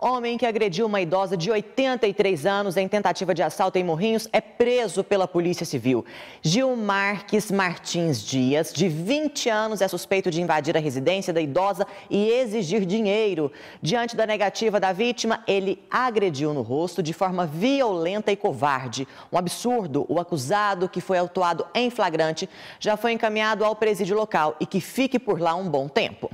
Homem que agrediu uma idosa de 83 anos em tentativa de assalto em Morrinhos é preso pela Polícia Civil. Gil Marques Martins Dias, de 20 anos, é suspeito de invadir a residência da idosa e exigir dinheiro. Diante da negativa da vítima, ele agrediu no rosto de forma violenta e covarde. Um absurdo. O acusado, que foi autuado em flagrante, já foi encaminhado ao presídio local e que fique por lá um bom tempo.